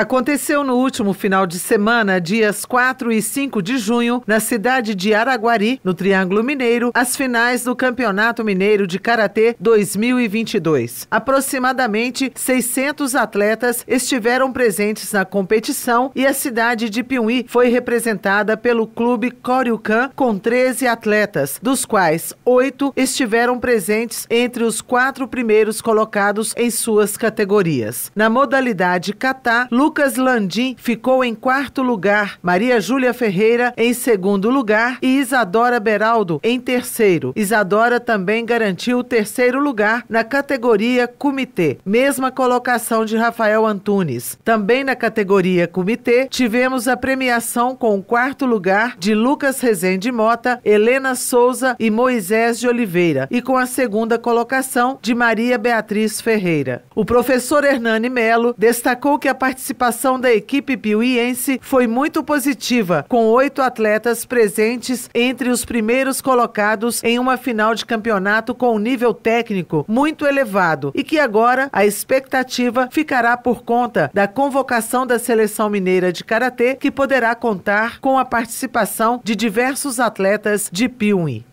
Aconteceu no último final de semana, dias 4 e 5 de junho, na cidade de Araguari, no Triângulo Mineiro, as finais do Campeonato Mineiro de Karatê 2022. Aproximadamente 600 atletas estiveram presentes na competição e a cidade de Piuí foi representada pelo clube Coriucan com 13 atletas, dos quais oito estiveram presentes entre os quatro primeiros colocados em suas categorias. Na modalidade Catá, Lucas Lucas Landim ficou em quarto lugar, Maria Júlia Ferreira em segundo lugar e Isadora Beraldo em terceiro. Isadora também garantiu o terceiro lugar na categoria Comitê, mesma colocação de Rafael Antunes. Também na categoria Comitê, tivemos a premiação com o quarto lugar de Lucas Rezende Mota, Helena Souza e Moisés de Oliveira, e com a segunda colocação de Maria Beatriz Ferreira. O professor Hernani Melo destacou que a participação participação da equipe piuiense foi muito positiva, com oito atletas presentes entre os primeiros colocados em uma final de campeonato com um nível técnico muito elevado e que agora a expectativa ficará por conta da convocação da seleção mineira de karatê, que poderá contar com a participação de diversos atletas de Piuí.